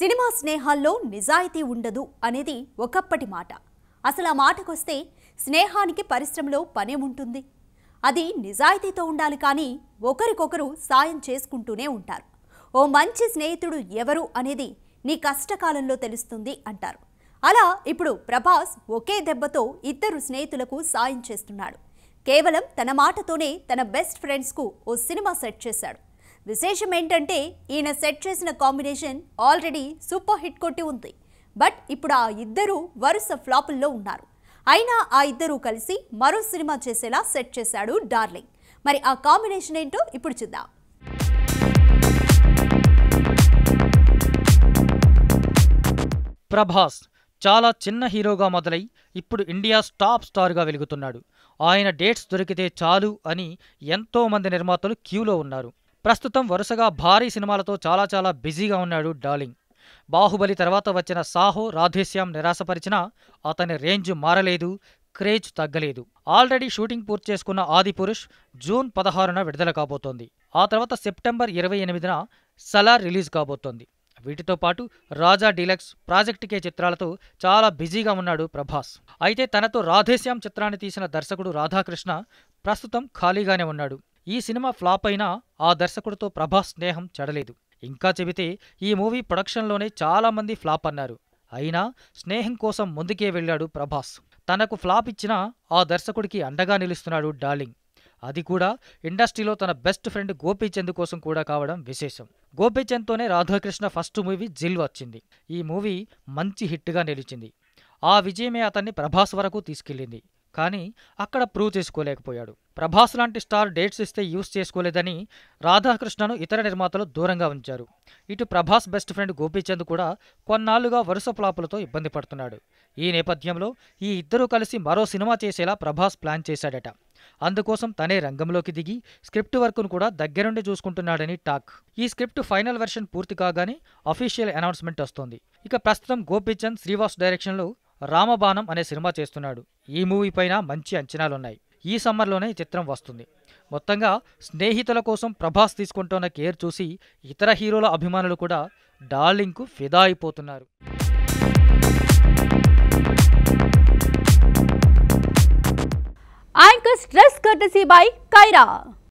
cinema స్నేహాల్లో నిజాయితీ ఉండదు అనేది ఒకప్పటి మాట అసలు ఆ మాటకొస్తే స్నేహానికి పరిశ్రమలో పనే ఉంటుంది అది నిజాయితీతో ఉండాలి కానీ ఒకరికొకరు సాయం చేసుకుంటూనే ఉంటారు ఓ మంచి స్నేహితుడు ఎవరు అనేది నీ కష్టకాలంలో తెలుస్తుంది అంటారు అలా ఇప్పుడు ప్రభాస్ ఒకే దెబ్బతో ఇద్దరు స్నేహితులకు సాయం చేస్తున్నాడు కేవలం తన మాటతోనే తన బెస్ట్ ఫ్రెండ్స్కు ఓ సినిమా సెట్ చేశాడు విశేషం ఏంటంటే ఈయన సెట్ చేసిన కాంబినేషన్ ఆల్రెడీ సూపర్ హిట్ కొట్టి ఉంది బట్ ఇప్పుడు ఆ ఇద్దరు వరుస ఫ్లాపుల్లో ఉన్నారు అయినా ఆ ఇద్దరూ కలిసి మరో సినిమా చేసేలా సెట్ చేశాడు డార్లింగ్ మరి ఆ కాంబినేషన్ ఏంటో ఇప్పుడు చూద్దాం ప్రభాస్ చాలా చిన్న హీరోగా మొదలై ఇప్పుడు ఇండియా టాప్ స్టార్గా వెలుగుతున్నాడు ఆయన డేట్స్ దొరికితే చాలు అని ఎంతోమంది నిర్మాతలు క్యూలో ఉన్నారు ప్రస్తుతం వరుసగా భారీ సినిమాలతో చాలా చాలా బిజీగా ఉన్నాడు డార్లింగ్ బాహుబలి తర్వాత వచ్చిన సాహో రాధేశ్యాం నిరాశపరిచినా అతని రేంజ్ మారలేదు క్రేజ్ తగ్గలేదు ఆల్రెడీ షూటింగ్ పూర్తి చేసుకున్న ఆది పురుష్ జూన్ పదహారున విడుదల కాబోతోంది ఆ తర్వాత సెప్టెంబర్ ఇరవై ఎనిమిదిన సలార్ రిలీజ్ కాబోతోంది వీటితో పాటు రాజా డీలక్స్ ప్రాజెక్ట్ కే చిత్రాలతో చాలా బిజీగా ఉన్నాడు ప్రభాస్ అయితే తనతో రాధేశ్యాం చిత్రాన్ని తీసిన దర్శకుడు రాధాకృష్ణ ప్రస్తుతం ఖాళీగానే ఉన్నాడు ఈ సినిమా ఫ్లాప్ అయినా ఆ దర్శకుడితో ప్రభాస్ స్నేహం చెడలేదు ఇంకా చెబితే ఈ మూవీ ప్రొడక్షన్లోనే చాలామంది ఫ్లాప్ అన్నారు అయినా స్నేహం కోసం ముందుకే వెళ్ళాడు ప్రభాస్ తనకు ఫ్లాప్ ఇచ్చినా ఆ దర్శకుడికి అండగా నిలుస్తున్నాడు డార్లింగ్ అది కూడా ఇండస్ట్రీలో తన బెస్ట్ ఫ్రెండ్ గోపీచంద్ కోసం కూడా కావడం విశేషం గోపీచంద్తోనే రాధాకృష్ణ ఫస్ట్ మూవీ జిల్ వచ్చింది ఈ మూవీ మంచి హిట్గా నిలిచింది ఆ విజయమే అతన్ని ప్రభాస్ వరకు తీసుకెళ్లింది కానీ అక్కడ ప్రూవ్ చేసుకోలేకపోయాడు ప్రభాస్ లాంటి స్టార్ డేట్స్ ఇస్తే యూస్ చేసుకోలేదని రాధాకృష్ణను ఇతర నిర్మాతలు దూరంగా ఉంచారు ఇటు ప్రభాస్ బెస్ట్ ఫ్రెండ్ గోపీచంద్ కూడా కొన్నాళ్లుగా వరుస ఫ్లాపులతో ఇబ్బంది పడుతున్నాడు ఈ నేపథ్యంలో ఈ ఇద్దరూ కలిసి మరో సినిమా చేసేలా ప్రభాస్ ప్లాన్ చేశాడట అందుకోసం తనే రంగంలోకి దిగి స్క్రిప్ట్ వర్క్ను కూడా దగ్గరుండి చూసుకుంటున్నాడని టాక్ ఈ స్క్రిప్ట్ ఫైనల్ వెర్షన్ పూర్తి కాగానే అఫీషియల్ అనౌన్స్మెంట్ వస్తోంది ఇక ప్రస్తుతం గోపీచంద్ శ్రీవాస్ డైరెక్షన్లో రామబాణం అనే సినిమా చేస్తున్నాడు ఈ మూవీ పైన మంచి అంచనాలున్నాయి ఈ సమ్మర్లోనే చిత్రం వస్తుంది మొత్తంగా స్నేహితుల కోసం ప్రభాస్ తీసుకుంటున్న కేర్ చూసి ఇతర హీరోల అభిమానులు కూడా డార్లింగ్కు ఫిదా అయిపోతున్నారు anchors dress courtesy by Kiara